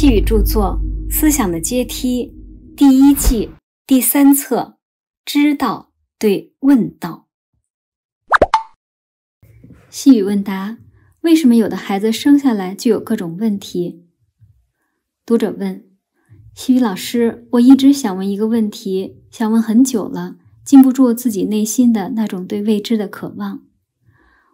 细雨著作《思想的阶梯》第一季第三册，知道对问道。细雨问答：为什么有的孩子生下来就有各种问题？读者问：细雨老师，我一直想问一个问题，想问很久了，禁不住自己内心的那种对未知的渴望。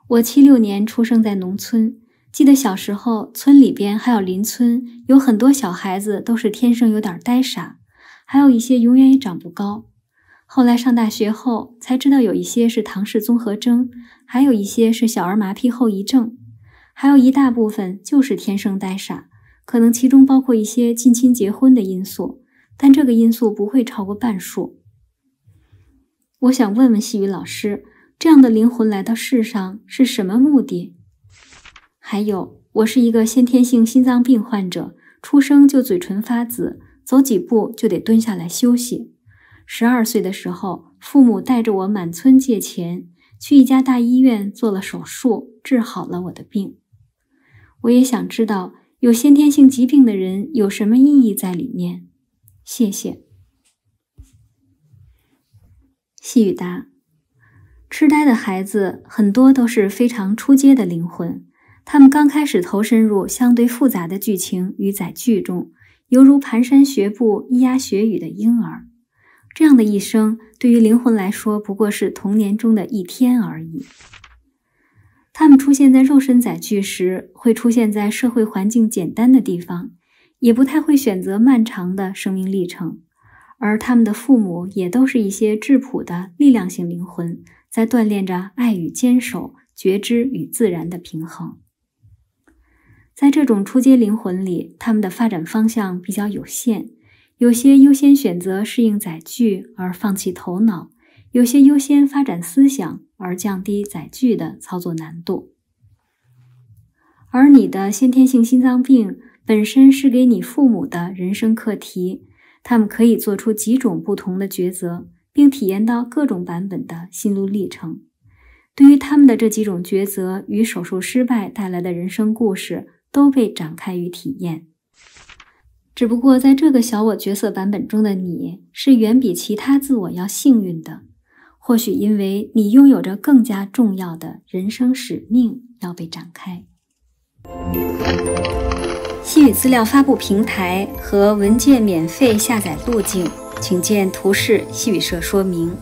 我七六年出生在农村。记得小时候，村里边还有邻村，有很多小孩子都是天生有点呆傻，还有一些永远也长不高。后来上大学后才知道，有一些是唐氏综合征，还有一些是小儿麻痹后遗症，还有一大部分就是天生呆傻，可能其中包括一些近亲结婚的因素，但这个因素不会超过半数。我想问问细雨老师，这样的灵魂来到世上是什么目的？还有，我是一个先天性心脏病患者，出生就嘴唇发紫，走几步就得蹲下来休息。十二岁的时候，父母带着我满村借钱，去一家大医院做了手术，治好了我的病。我也想知道，有先天性疾病的人有什么意义在里面？谢谢。细雨答：痴呆的孩子很多都是非常出街的灵魂。他们刚开始投身入相对复杂的剧情与载具中，犹如蹒跚学步、咿呀学语的婴儿。这样的一生，对于灵魂来说，不过是童年中的一天而已。他们出现在肉身载具时，会出现在社会环境简单的地方，也不太会选择漫长的生命历程。而他们的父母也都是一些质朴的力量型灵魂，在锻炼着爱与坚守、觉知与自然的平衡。在这种初阶灵魂里，他们的发展方向比较有限。有些优先选择适应载具而放弃头脑，有些优先发展思想而降低载具的操作难度。而你的先天性心脏病本身是给你父母的人生课题，他们可以做出几种不同的抉择，并体验到各种版本的心路历程。对于他们的这几种抉择与手术失败带来的人生故事。都被展开与体验，只不过在这个小我角色版本中的你是远比其他自我要幸运的，或许因为你拥有着更加重要的人生使命要被展开。西语资料发布平台和文件免费下载路径，请见图示细语社说明。